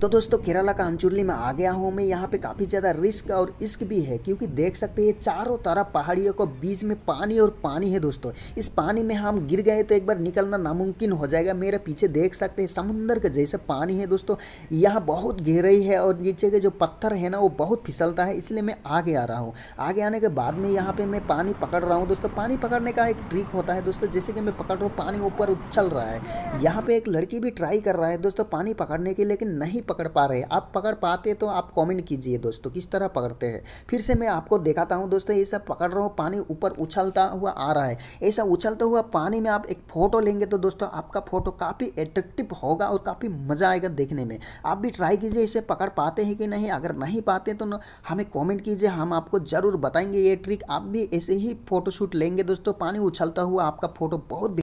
तो दोस्तों केरला का अंचुरली में आ गया हूँ मैं यहाँ पे काफ़ी ज़्यादा रिस्क और इश्क भी है क्योंकि देख सकते हैं चारों तरफ पहाड़ियों को बीच में पानी और पानी है दोस्तों इस पानी में हम गिर गए तो एक बार निकलना नामुमकिन हो जाएगा मेरे पीछे देख सकते हैं समुंदर का जैसे पानी है दोस्तों यहाँ बहुत गहराई है और नीचे के जो पत्थर है ना वो बहुत फिसलता है इसलिए मैं आगे आ रहा हूँ आगे आने के बाद में यहाँ पर मैं पानी पकड़ रहा हूँ दोस्तों पानी पकड़ने का एक ट्रिक होता है दोस्तों जैसे कि मैं पकड़ रहा हूँ पानी ऊपर उछल रहा है यहाँ पर एक लड़की भी ट्राई कर रहा है दोस्तों पानी पकड़ने की लेकिन नहीं पकड़ पा रहे हैं आप पकड़ पाते तो आप कमेंट कीजिए दोस्तों किस तरह पकड़ते हैं फिर से मैं आपको दिखाता हूँ दोस्तों ये सब पकड़ रहा हूँ पानी ऊपर उछलता हुआ आ रहा है ऐसा उछलता हुआ पानी में आप एक फ़ोटो लेंगे तो दोस्तों आपका फ़ोटो काफ़ी एट्रेक्टिव होगा और काफ़ी मज़ा आएगा देखने में आप भी ट्राई कीजिए इसे पकड़ पाते हैं कि नहीं अगर नहीं पाते तो हमें कॉमेंट कीजिए हम आपको ज़रूर बताएंगे ये ट्रिक आप भी ऐसे ही फ़ोटोशूट लेंगे दोस्तों पानी उछलता हुआ आपका फ़ोटो बहुत